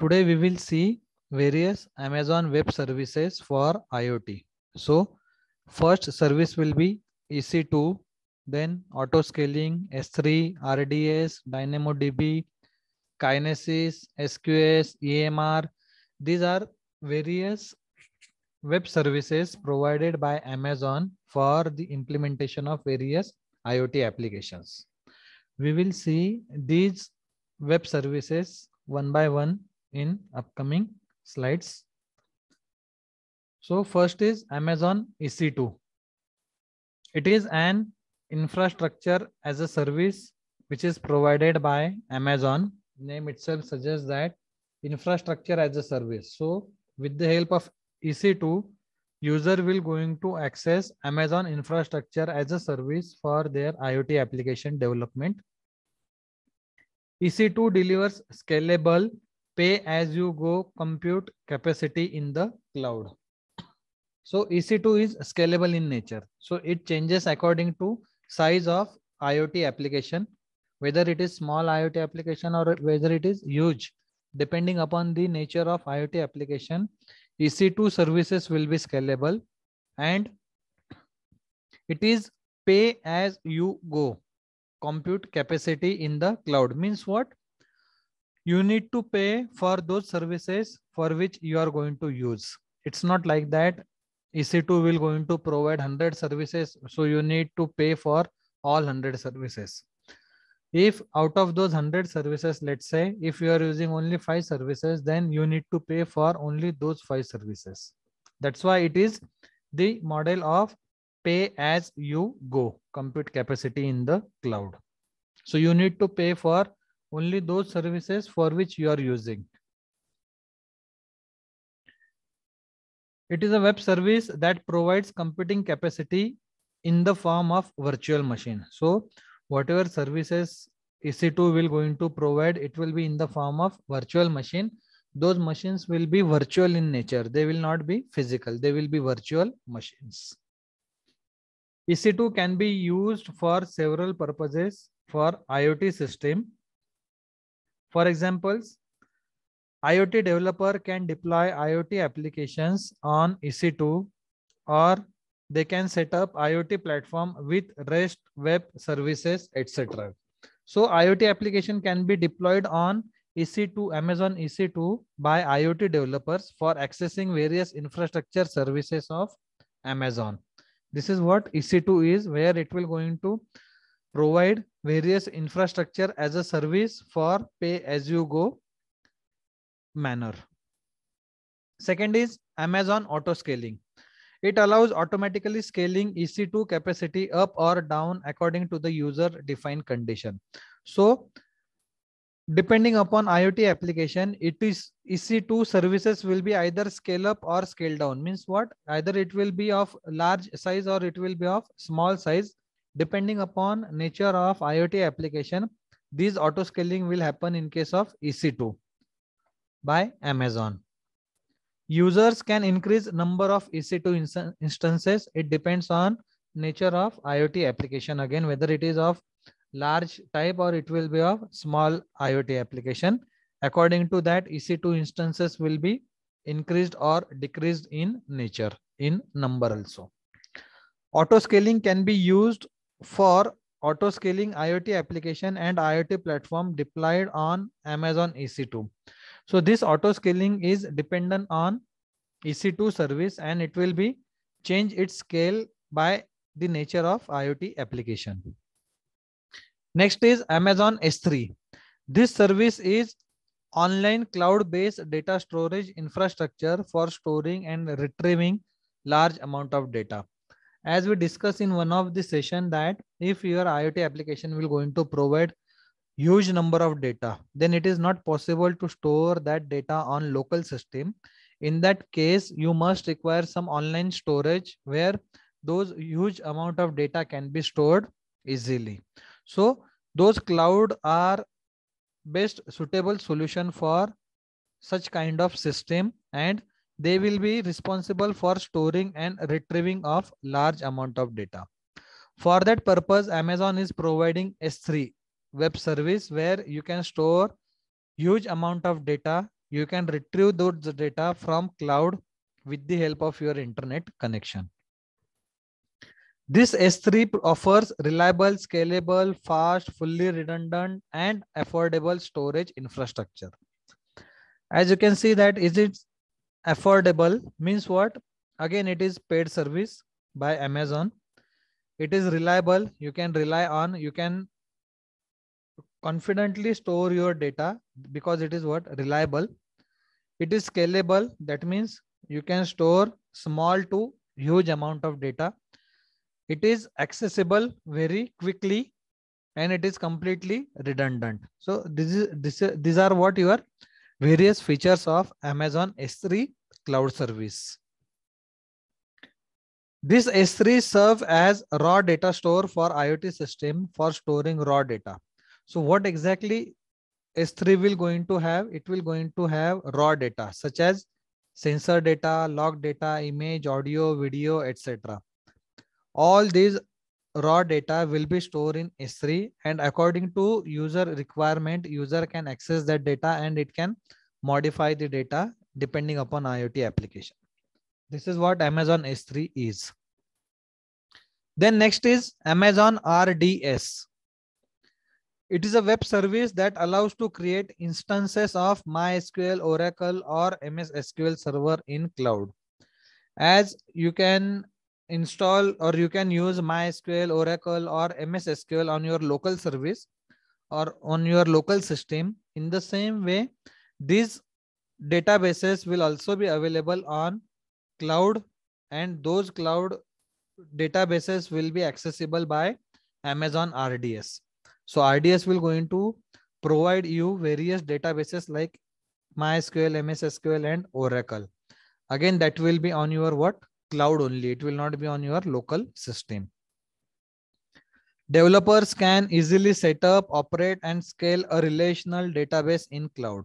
Today we will see various Amazon web services for IoT. So first service will be EC2, then auto scaling, S3, RDS, DynamoDB, Kinesis, SQS, EMR. These are various web services provided by Amazon for the implementation of various IoT applications. We will see these web services one by one in upcoming slides. So first is Amazon EC2. It is an infrastructure as a service which is provided by Amazon. Name itself suggests that infrastructure as a service. So with the help of EC2, user will going to access Amazon infrastructure as a service for their IoT application development. EC2 delivers scalable pay as you go compute capacity in the cloud. So EC2 is scalable in nature. So it changes according to size of IoT application, whether it is small IoT application or whether it is huge, depending upon the nature of IoT application, EC2 services will be scalable and it is pay as you go compute capacity in the cloud means what you need to pay for those services for which you are going to use. It's not like that EC2 will going to provide 100 services. So you need to pay for all 100 services. If out of those 100 services, let's say if you are using only five services, then you need to pay for only those five services. That's why it is the model of pay as you go compute capacity in the cloud. So you need to pay for only those services for which you are using. It is a web service that provides computing capacity in the form of virtual machine. So whatever services EC2 will going to provide, it will be in the form of virtual machine. Those machines will be virtual in nature. They will not be physical. They will be virtual machines. EC2 can be used for several purposes for IoT system for examples, IoT developer can deploy IoT applications on EC2 or they can set up IoT platform with REST web services, etc. So IoT application can be deployed on EC2, Amazon EC2 by IoT developers for accessing various infrastructure services of Amazon. This is what EC2 is, where it will going to provide various infrastructure as a service for pay as you go manner. Second is Amazon auto scaling. It allows automatically scaling EC2 capacity up or down according to the user defined condition. So depending upon IoT application, it is EC2 services will be either scale up or scale down means what either it will be of large size or it will be of small size Depending upon nature of IoT application, these auto scaling will happen in case of EC2 by Amazon. Users can increase number of EC2 inst instances. It depends on nature of IoT application again, whether it is of large type or it will be of small IoT application. According to that, EC2 instances will be increased or decreased in nature, in number also. Auto scaling can be used for auto scaling IoT application and IoT platform deployed on Amazon EC2. So this auto scaling is dependent on EC2 service and it will be change its scale by the nature of IoT application. Next is Amazon S3. This service is online cloud-based data storage infrastructure for storing and retrieving large amount of data as we discussed in one of the session that if your IoT application will going to provide huge number of data, then it is not possible to store that data on local system. In that case, you must require some online storage where those huge amount of data can be stored easily. So those cloud are best suitable solution for such kind of system and they will be responsible for storing and retrieving of large amount of data. For that purpose, Amazon is providing S3 web service where you can store huge amount of data. You can retrieve those data from cloud with the help of your internet connection. This S3 offers reliable, scalable, fast, fully redundant and affordable storage infrastructure. As you can see that is it affordable means what again it is paid service by amazon it is reliable you can rely on you can confidently store your data because it is what reliable it is scalable that means you can store small to huge amount of data it is accessible very quickly and it is completely redundant so this is this these are what your various features of Amazon S3 cloud service. This S3 serves as raw data store for IoT system for storing raw data. So what exactly S3 will going to have? It will going to have raw data such as sensor data, log data, image, audio, video, etc. All these raw data will be stored in S3 and according to user requirement, user can access that data and it can modify the data depending upon IoT application. This is what Amazon S3 is. Then next is Amazon RDS. It is a web service that allows to create instances of MySQL, Oracle or MS SQL server in cloud. As you can install or you can use MySQL, Oracle or MS SQL on your local service or on your local system. In the same way, these databases will also be available on cloud and those cloud databases will be accessible by Amazon RDS. So RDS will going to provide you various databases like MySQL, MS SQL and Oracle. Again, that will be on your what cloud only. It will not be on your local system. Developers can easily set up, operate and scale a relational database in cloud.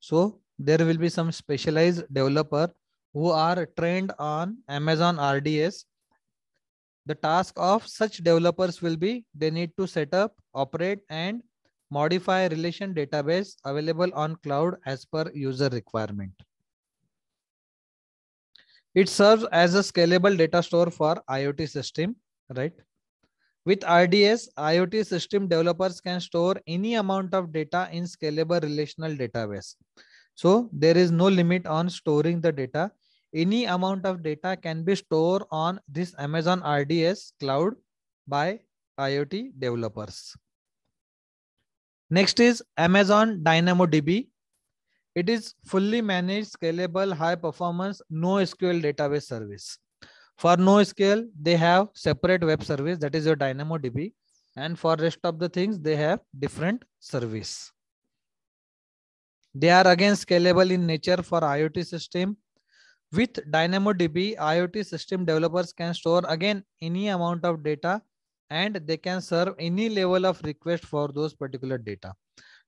So there will be some specialized developer who are trained on Amazon RDS. The task of such developers will be they need to set up, operate and modify relation database available on cloud as per user requirement. It serves as a scalable data store for IoT system, right? With RDS, IoT system developers can store any amount of data in scalable relational database. So there is no limit on storing the data. Any amount of data can be stored on this Amazon RDS cloud by IoT developers. Next is Amazon DynamoDB. It is fully managed, scalable, high performance NoSQL database service. For NoSQL, they have separate web service that is your DynamoDB. And for rest of the things, they have different service. They are again scalable in nature for IoT system. With DynamoDB, IoT system developers can store again any amount of data and they can serve any level of request for those particular data.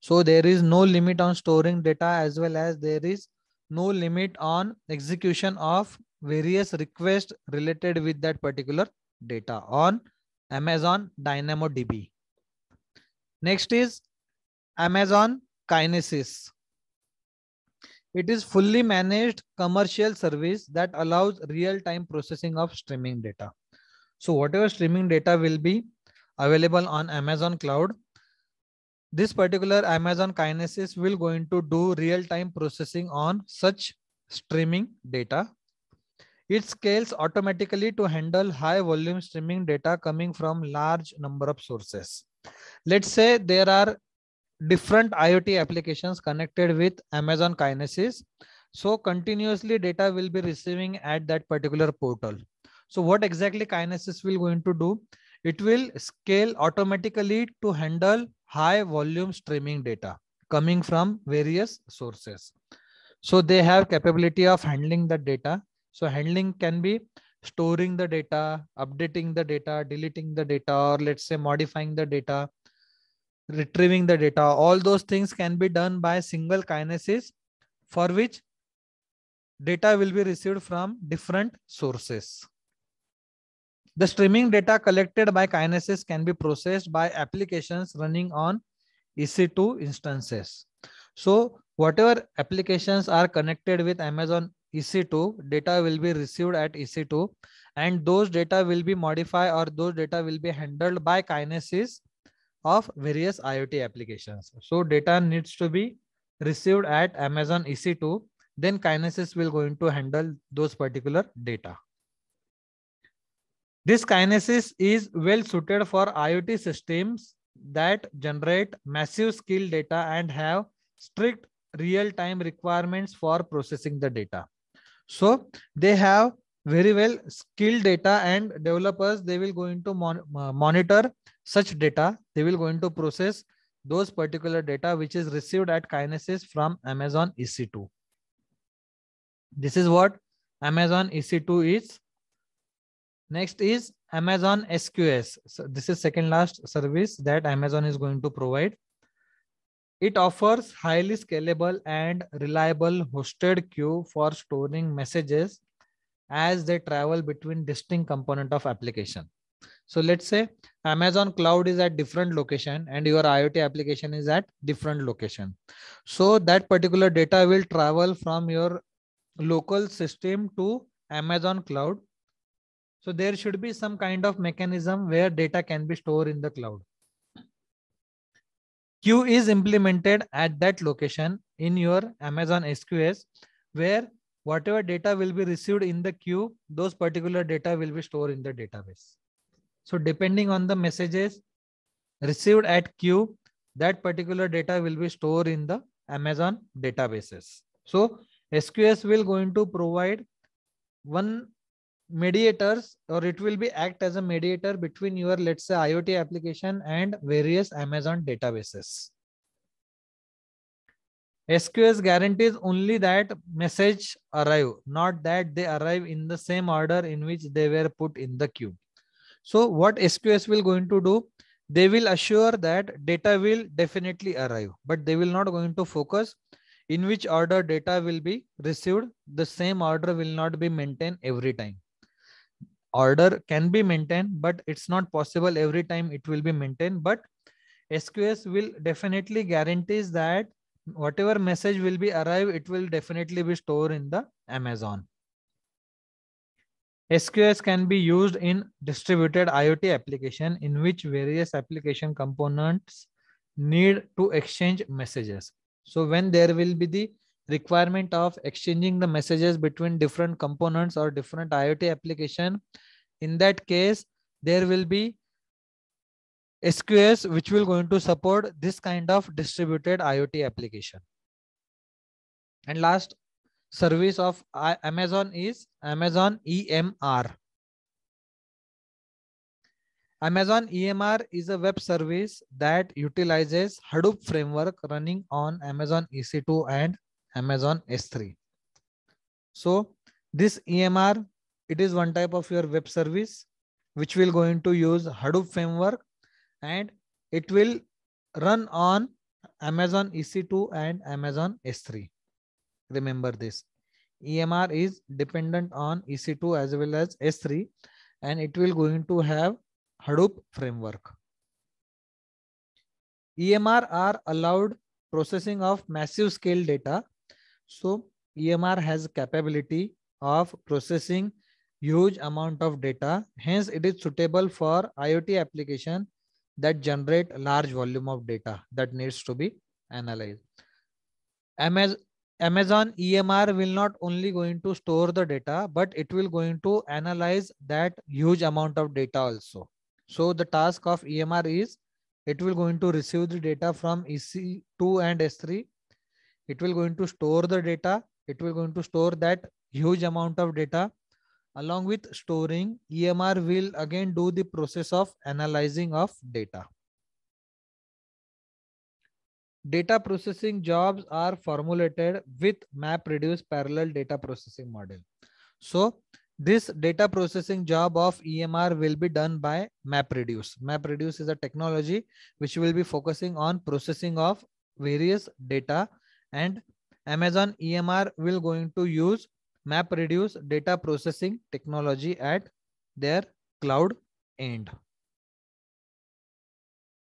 So there is no limit on storing data as well as there is no limit on execution of various requests related with that particular data on Amazon DynamoDB. Next is Amazon Kinesis. It is fully managed commercial service that allows real-time processing of streaming data. So whatever streaming data will be available on Amazon cloud this particular Amazon Kinesis will going to do real-time processing on such streaming data. It scales automatically to handle high volume streaming data coming from large number of sources. Let's say there are different IoT applications connected with Amazon Kinesis. So continuously data will be receiving at that particular portal. So what exactly Kinesis will going to do? It will scale automatically to handle high volume streaming data coming from various sources. So they have capability of handling the data. So handling can be storing the data, updating the data, deleting the data, or let's say modifying the data, retrieving the data. All those things can be done by single kinesis for which data will be received from different sources. The streaming data collected by Kinesis can be processed by applications running on EC2 instances. So whatever applications are connected with Amazon EC2, data will be received at EC2 and those data will be modified or those data will be handled by Kinesis of various IoT applications. So data needs to be received at Amazon EC2, then Kinesis will going to handle those particular data. This kinesis is well suited for IoT systems that generate massive skill data and have strict real-time requirements for processing the data. So they have very well skilled data and developers, they will go into mon uh, monitor such data. They will go into process those particular data which is received at Kinesis from Amazon EC2. This is what Amazon EC2 is. Next is Amazon SQS. So this is second last service that Amazon is going to provide. It offers highly scalable and reliable hosted queue for storing messages as they travel between distinct component of application. So let's say Amazon cloud is at different location and your IoT application is at different location. So that particular data will travel from your local system to Amazon cloud so there should be some kind of mechanism where data can be stored in the cloud. Queue is implemented at that location in your Amazon SQS where whatever data will be received in the queue, those particular data will be stored in the database. So depending on the messages received at queue, that particular data will be stored in the Amazon databases. So SQS will going to provide one mediators or it will be act as a mediator between your let's say iot application and various amazon databases sqs guarantees only that message arrive not that they arrive in the same order in which they were put in the queue so what sqs will going to do they will assure that data will definitely arrive but they will not going to focus in which order data will be received the same order will not be maintained every time order can be maintained, but it's not possible every time it will be maintained. But SQS will definitely guarantees that whatever message will be arrived, it will definitely be stored in the Amazon. SQS can be used in distributed IoT application in which various application components need to exchange messages. So when there will be the requirement of exchanging the messages between different components or different IoT application. In that case, there will be SQS which will going to support this kind of distributed IoT application. And last service of Amazon is Amazon EMR. Amazon EMR is a web service that utilizes Hadoop framework running on Amazon EC2 and Amazon S3. So this EMR, it is one type of your web service, which will going to use Hadoop framework and it will run on Amazon EC2 and Amazon S3. Remember this. EMR is dependent on EC2 as well as S3 and it will going to have Hadoop framework. EMR are allowed processing of massive scale data so EMR has capability of processing huge amount of data. Hence, it is suitable for IoT application that generate large volume of data that needs to be analyzed. Amazon EMR will not only going to store the data, but it will going to analyze that huge amount of data also. So the task of EMR is it will going to receive the data from EC2 and S3 it will going to store the data. It will going to store that huge amount of data. Along with storing, EMR will again do the process of analyzing of data. Data processing jobs are formulated with Map Reduce parallel data processing model. So this data processing job of EMR will be done by Map Reduce. Map Reduce is a technology which will be focusing on processing of various data and Amazon EMR will going to use MapReduce data processing technology at their cloud end.